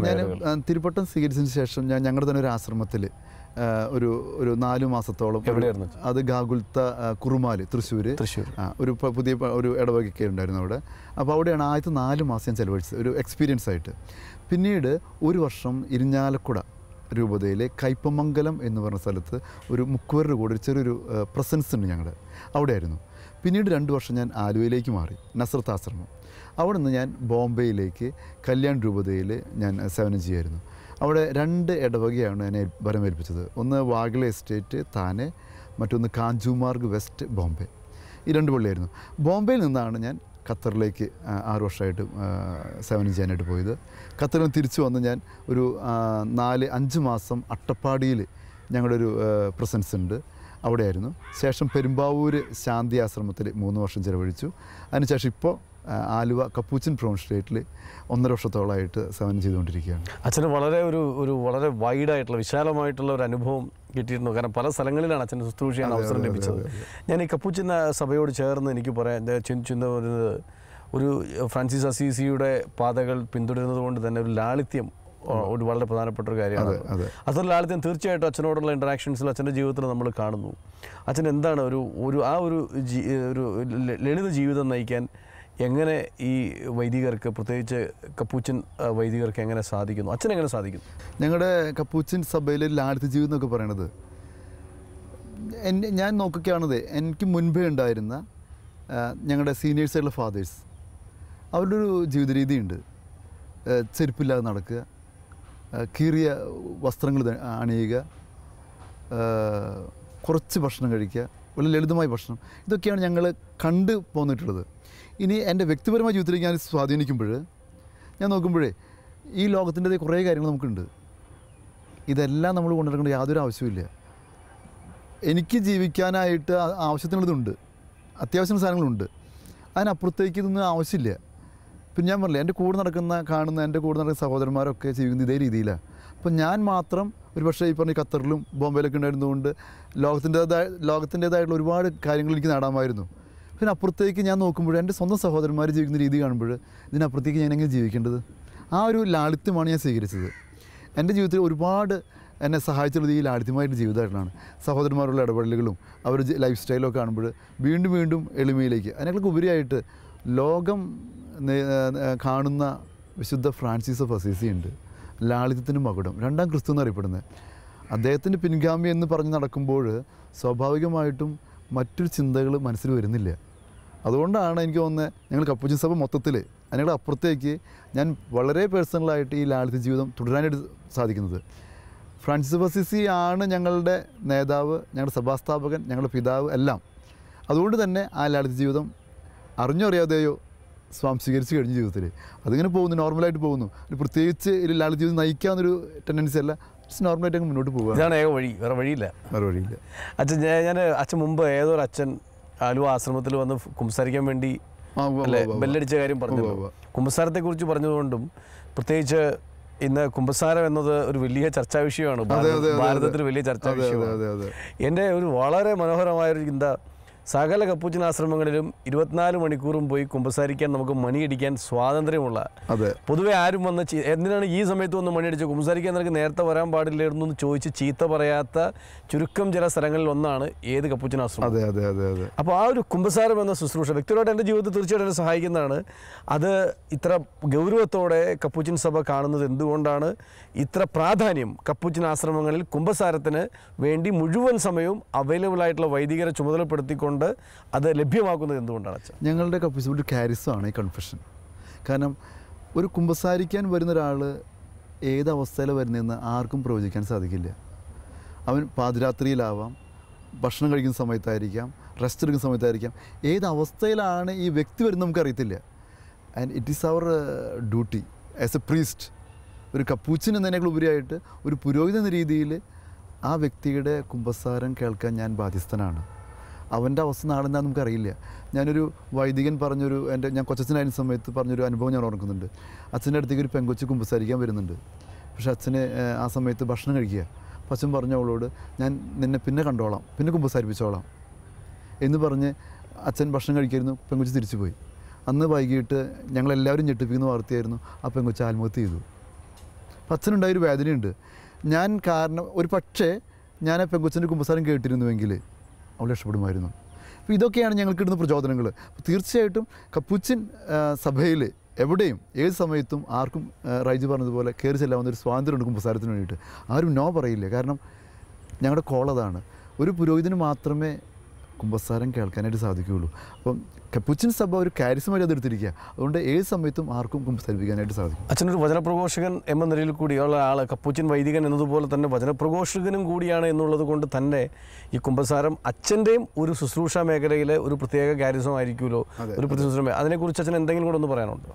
ഞാൻ തിരുപ്പട്ടം സ്വീകരിച്ചതിന് ശേഷം ഞാൻ ഞങ്ങളുടെ തന്നെ ഒരു ആശ്രമത്തിൽ ഒരു ഒരു നാലു മാസത്തോളം എവിടെയായിരുന്നു അത് ഗാഗുൽത്ത കുറുമാല് തൃശ്ശൂർ തൃശ്ശൂർ ഒരു പുതിയ ഒരു ഇടവകയൊക്കെ ഉണ്ടായിരുന്നു അവിടെ അപ്പോൾ അവിടെയാണ് ആദ്യത്തെ നാല് മാസം ഞാൻ ചിലവഴിച്ചത് ഒരു എക്സ്പീരിയൻസ് ആയിട്ട് പിന്നീട് ഒരു വർഷം ഇരിഞ്ഞാലക്കുട രൂപതയിലെ കൈപ്പമംഗലം എന്ന് പറഞ്ഞ സ്ഥലത്ത് ഒരു മുക്കുവരുടെ കൂടെ ഒരു ചെറിയൊരു പ്രസൻസ് ഉണ്ട് ഞങ്ങളുടെ അവിടെയായിരുന്നു പിന്നീട് രണ്ട് വർഷം ഞാൻ ആലുവയിലേക്ക് മാറി നസ്രത്ത് ആശ്രമം അവിടെ നിന്ന് ഞാൻ ബോംബെയിലേക്ക് കല്യാൺ രൂപതയിൽ ഞാൻ സേവനം ചെയ്യായിരുന്നു അവിടെ രണ്ട് ഇടവകയാണ് എന്നെ വരമേൽപ്പിച്ചത് ഒന്ന് വാഗല എസ്റ്റേറ്റ് താനെ മറ്റൊന്ന് കാഞ്ചുമാർഗ് വെസ്റ്റ് ബോംബെ ഈ രണ്ട് പള്ളിയായിരുന്നു ബോംബെയിൽ നിന്നാണ് ഞാൻ ഖത്തറിലേക്ക് ആറ് വർഷമായിട്ട് സേവനം ചെയ്യാനായിട്ട് പോയത് ഖത്തറിൽ തിരിച്ചു വന്ന് ഞാൻ ഒരു നാല് അഞ്ച് മാസം അട്ടപ്പാടിയിൽ ഞങ്ങളുടെ ഒരു പ്രസൻസ് ഉണ്ട് അവിടെയായിരുന്നു ശേഷം പെരുമ്പാവൂർ ശാന്തി ആശ്രമത്തിൽ മൂന്ന് വർഷം ചിലവഴിച്ചു അതിനുശേഷം ഇപ്പോൾ ആലുവ കപ്പൂച്ചിൻ പ്രോൺ സ്ട്രീറ്റിൽ ഒന്നര വർഷത്തോളമായിട്ട് സേവനം ചെയ്തുകൊണ്ടിരിക്കുകയാണ് അച്ഛന് വളരെ ഒരു ഒരു വളരെ വൈഡായിട്ടുള്ള വിശാലമായിട്ടുള്ള ഒരു അനുഭവം കിട്ടിയിരുന്നു കാരണം പല സ്ഥലങ്ങളിലാണ് അച്ഛൻ ശുശ്രൂഷ ചെയ്യാൻ അവസരം ലഭിച്ചത് ഞാൻ ഈ കപ്പൂച്ചിൻ സഭയോട് ചേർന്ന് എനിക്ക് പറയാൻ ചിന്ത വരുന്നത് ഒരു ഫ്രാൻസിസ് അസീസിയുടെ പാതകൾ പിന്തുടരുന്നത് കൊണ്ട് തന്നെ ഒരു ലാളിത്യം ഒരു വളരെ പ്രധാനപ്പെട്ട ഒരു കാര്യമാണ് അച്ഛൻ ലാളിത്യം തീർച്ചയായിട്ടും അച്ഛനോടുള്ള ഇൻട്രാക്ഷൻസിൽ അച്ഛൻ്റെ ജീവിതത്തിൽ നമ്മൾ കാണുന്നു അച്ഛൻ എന്താണ് ഒരു ഒരു ആ ഒരു ഒരു ലളിത ജീവിതം നയിക്കാൻ എങ്ങനെ ഈ വൈദികർക്ക് പ്രത്യേകിച്ച് കപ്പൂച്ചൻ വൈദികർക്ക് എങ്ങനെ സാധിക്കുന്നു അച്ഛൻ എങ്ങനെ സാധിക്കുന്നു ഞങ്ങളുടെ കപ്പൂച്ചൻ സഭയിലെ ലാളിത്യ ജീവിതം എന്നൊക്കെ പറയണത് എന്നെ ഞാൻ നോക്കുകയാണത് എനിക്ക് മുൻപേ ഉണ്ടായിരുന്ന ഞങ്ങളുടെ സീനിയേഴ്സായിട്ടുള്ള ഫാദേഴ്സ് അവരുടെ ഒരു ജീവിത രീതിയുണ്ട് ചെരുപ്പില്ലാതെ നടക്കുക കീറിയ വസ്ത്രങ്ങൾ അണിയുക കുറച്ച് ഭക്ഷണം കഴിക്കുക വളരെ ലളിതമായ ഭക്ഷണം ഇതൊക്കെയാണ് ഞങ്ങൾ കണ്ടു പോന്നിട്ടുള്ളത് ഇനി എൻ്റെ വ്യക്തിപരമായ ജീവിതത്തിലേക്ക് ഞാൻ സ്വാധീനിക്കുമ്പോൾ ഞാൻ നോക്കുമ്പോഴേ ഈ ലോകത്തിൻ്റെ കുറേ കാര്യങ്ങൾ നമുക്കുണ്ട് ഇതെല്ലാം നമ്മൾ കൊണ്ടുനടക്കേണ്ട യാതൊരു ആവശ്യമില്ല എനിക്ക് ജീവിക്കാനായിട്ട് ആവശ്യത്തിനുള്ളതുണ്ട് അത്യാവശ്യം സാധനങ്ങളുണ്ട് അതിനപ്പുറത്തേക്ക് ഇതൊന്നും ആവശ്യമില്ല പിന്നെ ഞാൻ പറഞ്ഞില്ല എൻ്റെ കൂടെ നടക്കുന്ന കാണുന്ന എൻ്റെ കൂടെ നടക്കുന്ന സഹോദരന്മാരൊക്കെ ജീവിക്കുന്നത് ഇതേ രീതിയിലാണ് അപ്പം ഞാൻ മാത്രം പക്ഷേ ഈ പറഞ്ഞ ഖത്തറിലും ബോംബെയിലൊക്കെ ഉണ്ടായിരുന്നതുകൊണ്ട് ലോകത്തിൻ്റെതായ ലോകത്തിൻ്റെതായിട്ടുള്ള ഒരുപാട് കാര്യങ്ങൾ എനിക്ക് നേടാമായിരുന്നു പിന്നെ അപ്പുറത്തേക്ക് ഞാൻ നോക്കുമ്പോൾ എൻ്റെ സ്വന്തം സഹോദരന്മാർ ജീവിക്കുന്ന രീതി കാണുമ്പോൾ ഇതിനപ്പുറത്തേക്ക് ഞാൻ എങ്ങനെ ജീവിക്കേണ്ടത് ആ ഒരു ലാളിത്യമാണ് ഞാൻ സ്വീകരിച്ചത് എൻ്റെ ജീവിതത്തിൽ ഒരുപാട് എന്നെ സഹായിച്ചുള്ളത് ഈ ലാളിത്യമായിട്ട് ജീവിതമായിട്ടാണ് സഹോദരന്മാരുള്ള ഇടപെടലുകളും അവർ ലൈഫ് സ്റ്റൈലൊക്കെ കാണുമ്പോൾ വീണ്ടും വീണ്ടും എളിമയിലേക്ക് അതിനൊക്കെ ഉപരിയായിട്ട് ലോകം കാണുന്ന വിശുദ്ധ ഫ്രാൻസിസ് ഓഫ് അസീസി ഉണ്ട് ലാളിത്യത്തിന് മകുടം രണ്ടാം ക്രിസ്തു എന്നറിയപ്പെടുന്നത് അദ്ദേഹത്തിൻ്റെ പിൻഗാമി എന്ന് പറഞ്ഞ് നടക്കുമ്പോൾ സ്വാഭാവികമായിട്ടും മറ്റൊരു ചിന്തകൾ മനസ്സിൽ വരുന്നില്ല അതുകൊണ്ടാണ് എനിക്ക് തോന്നുന്നത് ഞങ്ങൾ കപ്പൂച്ചിൻ സഭ മൊത്തത്തിൽ അതിനോട് അപ്പുറത്തേക്ക് ഞാൻ വളരെ പേഴ്സണലായിട്ട് ഈ ലാളിത്യ ജീവിതം തുടരാനായിട്ട് സാധിക്കുന്നത് ഫ്രാൻസിസ് ബസിസി ആണ് ഞങ്ങളുടെ നേതാവ് ഞങ്ങളുടെ സഭാസ്ഥാപകൻ ഞങ്ങളുടെ പിതാവ് എല്ലാം അതുകൊണ്ട് തന്നെ ആ ലാളിത്യ ജീവിതം അറിഞ്ഞോ അറിയാതെയോ സ്വാംശീകരിച്ച് കഴിഞ്ഞ ജീവിതത്തിൽ അതിങ്ങനെ പോകുന്നു നോർമലായിട്ട് പോകുന്നു പ്രത്യേകിച്ച് ഒരു ലാളിത്യ ജീവിതം നയിക്കാവുന്നൊരു ടെൻഡൻസി അല്ല നോർമലായിട്ട് അങ്ങ് മുന്നോട്ട് പോകുക ഇതാണ് ഏക വഴി വേറെ വഴിയില്ല വേറെ വഴിയില്ല അച്ഛൻ ഞാൻ അച്ഛൻ മുമ്പ് ഏതൊരു അച്ഛൻ ആലുവ ആശ്രമത്തിൽ വന്ന് കുംസാരിക്കാൻ വേണ്ടി ബെല്ലടിച്ച കാര്യം പറഞ്ഞു കുറിച്ച് പറഞ്ഞതുകൊണ്ടും പ്രത്യേകിച്ച് ഇന്ന് കുംഭസാരം എന്നത് ഒരു വലിയ ചർച്ചാ വിഷയമാണ് ഭാരതത്തിൽ വലിയ ചർച്ചാ വിഷയമാണ് എൻ്റെ ഒരു വളരെ മനോഹരമായ ഒരു ചിന്ത സകല കപ്പൂച്ചിന ഇരുപത്തിനാല് മണിക്കൂറും പോയി കുമ്പസാരിക്കാൻ നമുക്ക് മണിയടിക്കാൻ സ്വാതന്ത്ര്യമുള്ള അതെ പൊതുവെ ആരും വന്ന് എന്തിനാണ് ഈ സമയത്ത് വന്ന് മണിയടിച്ച് കുമ്പസാരിക്കാൻ നിനക്ക് നേരത്തെ വരാൻ പാടില്ലായിരുന്നു എന്ന് ചോദിച്ച് ചീത്ത പറയാത്ത ചുരുക്കം ചില സ്ഥലങ്ങളിൽ ഒന്നാണ് ഏത് കപ്പൂച്ചിന അതെ അതെ അതെ അതെ അപ്പോൾ ആ ഒരു കുമ്പസാരം എന്ന ശുശ്രൂഷ വ്യക്തിപരമായിട്ട് എൻ്റെ ജീവിതത്തിൽ തീർച്ചയായിട്ടും എന്നെ സഹായിക്കുന്നതാണ് അത് ഇത്ര ഗൗരവത്തോടെ കപ്പൂച്ചിൻ സഭ കാണുന്നത് എന്തുകൊണ്ടാണ് ഇത്ര പ്രാധാന്യം കപ്പുച്ചിൻ ആശ്രമങ്ങളിൽ കുംഭസാരത്തിന് വേണ്ടി മുഴുവൻ സമയവും അവൈലബിൾ ആയിട്ടുള്ള വൈദികരെ ചുമതലപ്പെടുത്തിക്കൊണ്ട് അത് ലഭ്യമാക്കുന്നത് എന്തുകൊണ്ടാണ് ഞങ്ങളുടെ കപ്പുച്ച ഒരു കാരിസമാണ് ഈ കൺഫ്യൂഷൻ കാരണം ഒരു കുംഭസാരിക്കാൻ വരുന്ന ഒരാൾ ഏത് വരുന്നതെന്ന് ആർക്കും പ്രവചിക്കാൻ സാധിക്കില്ല അവൻ പാതിരാത്രിയിലാവാം ഭക്ഷണം കഴിക്കുന്ന സമയത്തായിരിക്കാം റെസ്റ്റ് എടുക്കുന്ന സമയത്തായിരിക്കാം ഏത് അവസ്ഥയിലാണ് ഈ വ്യക്തി വരുന്നത് നമുക്കറിയത്തില്ല and it is our duty as a priest ഒരു കപ്പൂച്ചിന് എന്നതിനേക്കാൾ ഉപരിയായിട്ട് ഒരു പുരോഹിത എന്ന രീതിയിൽ ആ വ്യക്തിയുടെ കുമ്പസാരം കേൾക്കാൻ ഞാൻ ബാധ്യസ്ഥനാണ് അവൻ്റെ അവസ്ഥ നാടെന്താ നമുക്കറിയില്ല ഞാനൊരു വൈദികൻ പറഞ്ഞൊരു എൻ്റെ ഞാൻ കൊച്ചച്ഛനായിരുന്ന സമയത്ത് പറഞ്ഞൊരു അനുഭവം ഞാൻ ഓർക്കുന്നുണ്ട് അച്ഛൻ്റെ അടുത്തേക്ക് ഒരു പെങ്കൊച്ച് കുമ്പസാരിക്കാൻ വരുന്നുണ്ട് പക്ഷെ അച്ഛന് ആ സമയത്ത് ഭക്ഷണം കഴിക്കുക അപ്പം അച്ഛൻ പറഞ്ഞു അവളോട് ഞാൻ നിന്നെ പിന്നെ കണ്ടോളാം പിന്നെ കുമ്പസാരിപ്പിച്ചോളാം എന്ന് പറഞ്ഞ് അച്ഛൻ ഭക്ഷണം കഴിക്കായിരുന്നു പെങ്കുച്ച് തിരിച്ചു പോയി അന്ന് വൈകിട്ട് ഞങ്ങളെല്ലാവരും ഞെട്ടിപ്പിക്കുന്ന വാർത്തയായിരുന്നു ആ പെങ്കുച്ച് ആത്മഹത്യ ചെയ്തു അച്ഛനുണ്ടായൊരു വേദനയുണ്ട് ഞാൻ കാരണം ഒരു പക്ഷേ ഞാൻ ആ പെങ്കൊച്ചിൻ്റെ കുമ്പസാരം കേട്ടിരുന്നുവെങ്കിൽ അവൾ രക്ഷപ്പെടുമായിരുന്നു അപ്പോൾ ഇതൊക്കെയാണ് ഞങ്ങൾക്ക് കിട്ടുന്ന പ്രചോദനങ്ങൾ തീർച്ചയായിട്ടും കപ്പൂച്ചിൻ സഭയിൽ എവിടെയും ഏത് സമയത്തും ആർക്കും റൈജു പറഞ്ഞതുപോലെ കയറി ചെല്ലാവുന്ന ഒരു സ്വാതന്ത്ര്യമുണ്ട് കുമ്പസാരത്തിന് വേണ്ടിയിട്ട് ആരും നോ പറയില്ല കാരണം ഞങ്ങളുടെ കോളതാണ് ഒരു പുരോഹിതന് മാത്രമേ കുമ്പസാരം കേൾക്കാനായിട്ട് സാധിക്കുകയുള്ളൂ അപ്പം കപ്പുച്ചിൻ സഭ ഒരു കാര്യസമായിട്ട് എടുത്തിരിക്കുക അതുകൊണ്ട് ഏത് സമയത്തും ആർക്കും കുമ്പസാരിപ്പിക്കാനായിട്ട് സാധിക്കും അച്ഛനൊരു വചനപ്രഘോഷകൻ എന്ന നിലയിൽ കൂടിയുള്ള ആൾ കപ്പുച്ചിൻ വൈദികൻ എന്നതുപോലെ തന്നെ വചനപ്രഘോഷകനും കൂടിയാണ് എന്നുള്ളത് കൊണ്ട് തന്നെ ഈ കുമ്പസാരം അച്ഛൻ്റെയും ഒരു ശുശ്രൂഷ മേഖലയിലെ ഒരു പ്രത്യേക കാര്യസമായിരിക്കുമല്ലോ ഒരു പ്രത്യേക അതിനെക്കുറിച്ച് അച്ഛൻ എന്തെങ്കിലും കൂടെ ഒന്ന് പറയാനുണ്ടോ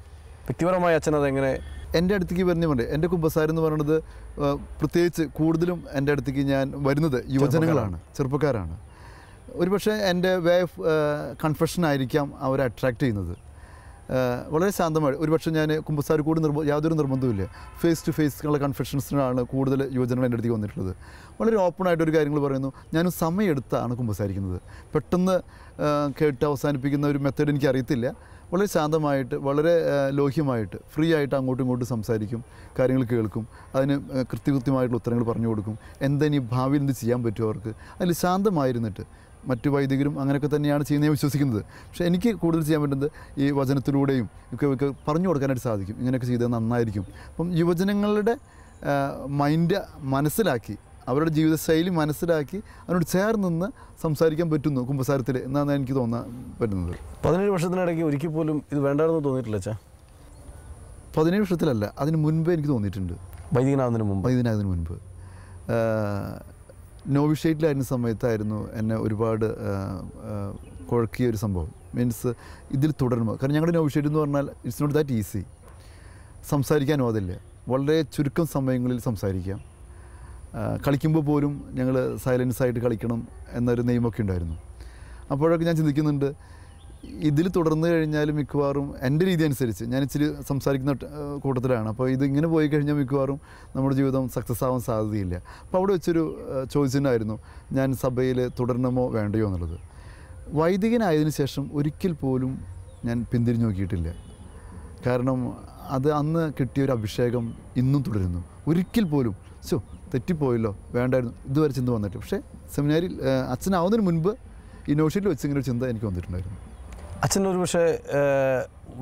വ്യക്തിപരമായി അച്ഛൻ അതെങ്ങനെ എൻ്റെ അടുത്തേക്ക് വരുന്നുണ്ട് എൻ്റെ കുമ്പസാരം എന്ന് പറയുന്നത് പ്രത്യേകിച്ച് കൂടുതലും എൻ്റെ അടുത്തേക്ക് ഞാൻ വരുന്നത് യുവജനങ്ങളാണ് ചെറുപ്പക്കാരാണ് ഒരുപക്ഷെ എൻ്റെ വേ ഓഫ് കൺഫ്യൂഷനായിരിക്കാം അവരെ അട്രാക്റ്റ് ചെയ്യുന്നത് വളരെ ശാന്തമായി ഒരുപക്ഷെ ഞാൻ കുമ്പസാർ കൂടി നിർബന്ധം യാതൊരു നിർബന്ധമില്ല ഫേസ് ടു ഫേസ് ഉള്ള കൺഫ്യൂഷൻസിനാണ് കൂടുതൽ യുവജനങ്ങൾ എൻ്റെ അടുത്തേക്ക് വന്നിട്ടുള്ളത് വളരെ ഓപ്പൺ ആയിട്ടൊരു കാര്യങ്ങൾ പറയുന്നു ഞാൻ സമയമെടുത്താണ് കുമ്പസാരിക്കുന്നത് പെട്ടെന്ന് കേട്ട് അവസാനിപ്പിക്കുന്ന ഒരു മെത്തേഡ് എനിക്ക് അറിയത്തില്ല വളരെ ശാന്തമായിട്ട് വളരെ ലോഹ്യമായിട്ട് ഫ്രീ ആയിട്ട് അങ്ങോട്ടും ഇങ്ങോട്ടും സംസാരിക്കും കാര്യങ്ങൾ കേൾക്കും അതിന് കൃത്യകൃത്യമായിട്ടുള്ള ഉത്തരങ്ങൾ പറഞ്ഞു കൊടുക്കും എന്താ ഭാവിയിൽ എന്ത് ചെയ്യാൻ പറ്റുമോ അവർക്ക് അതിൽ ശാന്തമായിരുന്നിട്ട് മറ്റു വൈദികരും അങ്ങനെയൊക്കെ തന്നെയാണ് ചെയ്യുന്നതെന്ന് വിശ്വസിക്കുന്നത് പക്ഷേ എനിക്ക് കൂടുതൽ ചെയ്യാൻ പറ്റുന്നത് ഈ വചനത്തിലൂടെയും ഒക്കെ ഒക്കെ പറഞ്ഞു കൊടുക്കാനായിട്ട് സാധിക്കും ഇങ്ങനെയൊക്കെ ചെയ്താൽ നന്നായിരിക്കും അപ്പം യുവജനങ്ങളുടെ മൈൻഡ് മനസ്സിലാക്കി അവരുടെ ജീവിതശൈലി മനസ്സിലാക്കി അതിനോട് ചേർന്ന് സംസാരിക്കാൻ പറ്റുന്നു കുമ്പസാരത്തിൽ എന്നാണ് എനിക്ക് തോന്നാൻ പറ്റുന്നത് പതിനേഴ് വർഷത്തിനിടയ്ക്ക് ഒരിക്കൽ പോലും ഇത് വേണ്ടെന്ന് തോന്നിയിട്ടില്ല പതിനേഴ് വർഷത്തിലല്ല അതിന് മുൻപേ എനിക്ക് തോന്നിയിട്ടുണ്ട് വൈദികനാകുന്നതിന് മുമ്പ് വൈദികനാകുന്നതിന് മുൻപ് നോവിഷേറ്റിലായിരുന്ന സമയത്തായിരുന്നു എന്നെ ഒരുപാട് കുഴക്കിയ ഒരു സംഭവം മീൻസ് ഇതിൽ തുടരുമ്പോൾ കാരണം ഞങ്ങളുടെ നോവിഷേറ്റ് എന്ന് പറഞ്ഞാൽ ഇറ്റ്സ് നോട്ട് ദാറ്റ് ഈസി സംസാരിക്കാനും അതില്ല വളരെ ചുരുക്കം സമയങ്ങളിൽ സംസാരിക്കാം കളിക്കുമ്പോൾ പോലും ഞങ്ങൾ സൈലൻസ് ആയിട്ട് കളിക്കണം എന്നൊരു നിയമമൊക്കെ ഉണ്ടായിരുന്നു അപ്പോഴൊക്കെ ഞാൻ ചിന്തിക്കുന്നുണ്ട് ഇതിൽ തുടർന്ന് കഴിഞ്ഞാൽ മിക്കവാറും എൻ്റെ രീതി അനുസരിച്ച് ഞാൻ ഇച്ചിരി സംസാരിക്കുന്ന കൂട്ടത്തിലാണ് അപ്പോൾ ഇത് ഇങ്ങനെ പോയി കഴിഞ്ഞാൽ മിക്കവാറും നമ്മുടെ ജീവിതം സക്സസ് ആവാൻ സാധ്യതയില്ല അപ്പോൾ അവിടെ വെച്ചൊരു ചോദിച്ചിട്ടുണ്ടായിരുന്നു ഞാൻ സഭയിൽ തുടരണമോ വേണ്ടയോ എന്നുള്ളത് വൈദികനായതിനു ശേഷം ഒരിക്കൽ പോലും ഞാൻ പിന്തിരിഞ്ഞു നോക്കിയിട്ടില്ല കാരണം അത് അന്ന് കിട്ടിയ ഒരു അഭിഷേകം ഇന്നും തുടരുന്നു ഒരിക്കൽ പോലും സോ തെറ്റിപ്പോയല്ലോ വേണ്ടായിരുന്നു ഇതുവരെ ചിന്ത വന്നിട്ട് പക്ഷേ സെമിനാരിൽ അച്ഛനാവുന്നതിന് മുൻപ് ഈ നോഷീറ്റിൽ വെച്ച് ഇങ്ങനെ ഒരു ചിന്ത എനിക്ക് വന്നിട്ടുണ്ടായിരുന്നു അച്ഛൻ ഒരു പക്ഷേ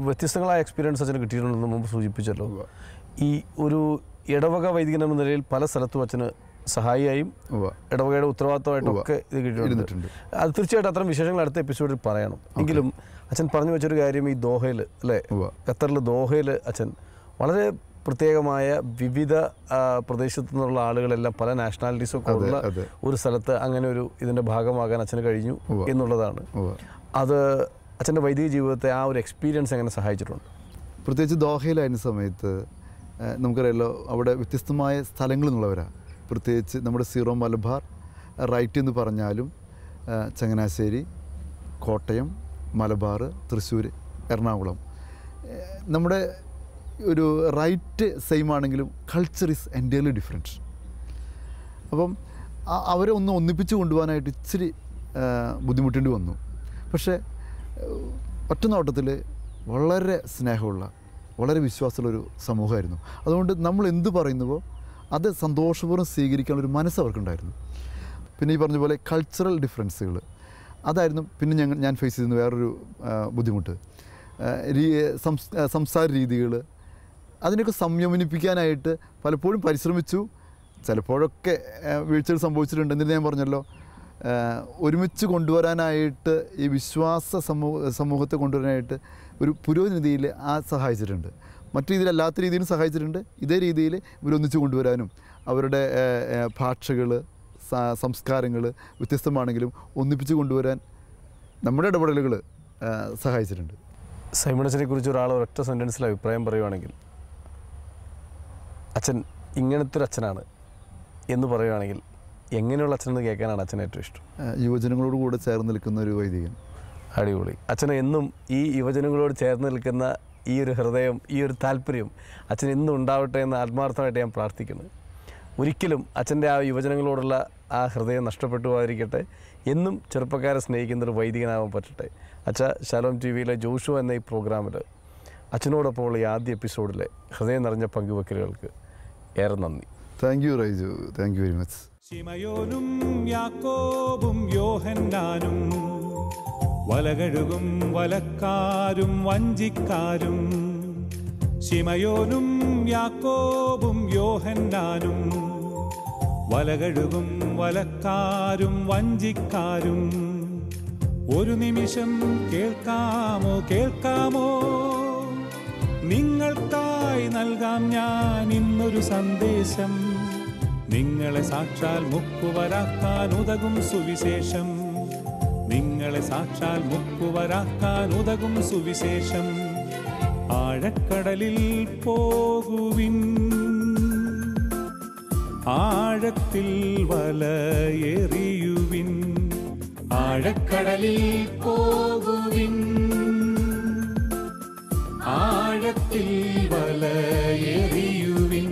വ്യത്യസ്തങ്ങളായ എക്സ്പീരിയൻസ് അച്ഛന് കിട്ടിയിട്ടുണ്ടെന്ന് മുമ്പ് സൂചിപ്പിച്ചല്ലോ ഈ ഒരു ഇടവക വൈദികൻ എന്ന നിലയിൽ പല സ്ഥലത്തും അച്ഛന് സഹായിയായും ഇടവകയുടെ ഉത്തരവാദിത്തമായിട്ടും ഒക്കെ ഇത് കിട്ടിയിട്ടുണ്ട് അത് തീർച്ചയായിട്ടും അത്തരം വിശേഷങ്ങൾ അടുത്ത എപ്പിസോഡിൽ പറയണം എങ്കിലും അച്ഛൻ പറഞ്ഞു വെച്ചൊരു കാര്യം ഈ ദോഹയിൽ അല്ലേ ഖത്തറിൽ ദോഹയിൽ അച്ഛൻ വളരെ പ്രത്യേകമായ വിവിധ പ്രദേശത്തു നിന്നുള്ള ആളുകളെല്ലാം പല നാഷണാലിറ്റീസും ഉള്ള ഒരു സ്ഥലത്ത് അങ്ങനെ ഒരു ഇതിൻ്റെ ഭാഗമാകാൻ അച്ഛന് കഴിഞ്ഞു എന്നുള്ളതാണ് അത് അച്ഛൻ്റെ വൈദിക ജീവിതത്തെ ആ ഒരു എക്സ്പീരിയൻസ് എങ്ങനെ സഹായിച്ചിട്ടുണ്ട് പ്രത്യേകിച്ച് ദോഹയിലായിരുന്ന സമയത്ത് നമുക്കറിയാലോ അവിടെ വ്യത്യസ്തമായ സ്ഥലങ്ങളിൽ നിന്നുള്ളവരാണ് പ്രത്യേകിച്ച് നമ്മുടെ സീറോ മലബാർ റൈറ്റ് എന്ന് പറഞ്ഞാലും ചങ്ങനാശ്ശേരി കോട്ടയം മലബാർ തൃശ്ശൂർ എറണാകുളം നമ്മുടെ ഒരു റൈറ്റ് സെയിം ആണെങ്കിലും കൾച്ചർ ഈസ് എൻ്റയർലി ഡിഫറെൻറ്റ് അപ്പം അവരെ ഒന്ന് ഒന്നിപ്പിച്ച് കൊണ്ടുപോകാനായിട്ട് ഇച്ചിരി ബുദ്ധിമുട്ടേണ്ടി വന്നു പക്ഷേ ഒറ്റനോട്ടത്തിൽ വളരെ സ്നേഹമുള്ള വളരെ വിശ്വാസമുള്ളൊരു സമൂഹമായിരുന്നു അതുകൊണ്ട് നമ്മൾ എന്ത് പറയുന്നുവോ അത് സന്തോഷപൂർവ്വം സ്വീകരിക്കാനുള്ളൊരു മനസ്സ് അവർക്കുണ്ടായിരുന്നു പിന്നെ ഈ പറഞ്ഞ പോലെ കൾച്ചറൽ ഡിഫറൻസുകൾ അതായിരുന്നു പിന്നെ ഞങ്ങൾ ഞാൻ ഫേസ് ചെയ്യുന്ന വേറൊരു ബുദ്ധിമുട്ട് സംസാര രീതികൾ അതിനൊക്കെ സംയമനിപ്പിക്കാനായിട്ട് പലപ്പോഴും പരിശ്രമിച്ചു ചിലപ്പോഴൊക്കെ വീഴ്ചകൾ സംഭവിച്ചിട്ടുണ്ട് എന്നിട്ട് ഞാൻ പറഞ്ഞല്ലോ ഒരുമിച്ച് കൊണ്ടുവരാനായിട്ട് ഈ വിശ്വാസ സമൂഹ സമൂഹത്തെ കൊണ്ടുവരാനായിട്ട് ഒരു പുരോഗതിയിൽ ആ സഹായിച്ചിട്ടുണ്ട് മറ്റു അല്ലാത്ത രീതിയിലും സഹായിച്ചിട്ടുണ്ട് ഇതേ രീതിയിൽ ഇവരൊന്നിച്ച് കൊണ്ടുവരാനും അവരുടെ ഭാഷകൾ സംസ്കാരങ്ങൾ വ്യത്യസ്തമാണെങ്കിലും ഒന്നിപ്പിച്ച് കൊണ്ടുവരാൻ നമ്മുടെ ഇടപെടലുകൾ സഹായിച്ചിട്ടുണ്ട് സൈമണച്ചനെ കുറിച്ച് ഒരാൾ ഒരൊറ്റ സെൻറ്റൻസിൽ അഭിപ്രായം പറയുവാണെങ്കിൽ അച്ഛൻ ഇങ്ങനത്തെ ഒരു അച്ഛനാണ് എന്ന് പറയുകയാണെങ്കിൽ എങ്ങനെയുള്ള അച്ഛനെന്ന് കേൾക്കാനാണ് അച്ഛൻ ഏറ്റവും ഇഷ്ടം യുവജനങ്ങളോട് കൂടെ ചേർന്ന് നിൽക്കുന്ന ഒരു വൈദികൻ അടിപൊളി അച്ഛൻ എന്നും ഈ യുവജനങ്ങളോട് ചേർന്ന് നിൽക്കുന്ന ഈ ഒരു ഹൃദയം ഈ ഒരു താല്പര്യം അച്ഛൻ എന്നും ഉണ്ടാവട്ടെ എന്ന് ആത്മാർത്ഥമായിട്ട് ഞാൻ പ്രാർത്ഥിക്കുന്നു ഒരിക്കലും അച്ഛൻ്റെ ആ യുവജനങ്ങളോടുള്ള ആ ഹൃദയം നഷ്ടപ്പെട്ടു പോകാതിരിക്കട്ടെ എന്നും ചെറുപ്പക്കാരെ സ്നേഹിക്കുന്ന ഒരു വൈദികനാവാൻ പറ്റട്ടെ അച്ഛ ശലോം ടി വിയിലെ ജോഷു എന്ന ഈ പ്രോഗ്രാമിൽ ഉള്ള ഈ ആദ്യ എപ്പിസോഡിലെ ഹൃദയം നിറഞ്ഞ പങ്കുവെക്കലുകൾക്ക് ഏറെ നന്ദി thank you Raiju thank you very much ശിമയോനും യാക്കോബും യോഹന്നാനും വലകഴുകും വലക്കാരും വഞ്ചിക്കാരും ശിമയോനും യാക്കോബും യോഹന്നാനും വലകഴുകും വലക്കാരും വഞ്ചിക്കാരും ഒരു നിമിഷം കേൾക്കാമോ കേൾക്കാമോ നിങ്ങൾക്കായി നൽകാം ഞാൻ ഇന്നൊരു സന്ദേശം നിങ്ങളെ സാക്ഷാൽ മുക്കുവരാക്കാൻ ഉതകും സുവിശേഷം നിങ്ങളെ സാക്ഷാൽ മുക്കുവരാക്കാൻ ഉതകും സുവിശേഷം ആഴക്കടലിൽ പോകുവിൻ ആഴത്തിൽ വലയെറിയുവിൻ ആഴക്കടലിൽ പോകുവിൻ ആഴത്തിൽ വലയെറിയുവിൻ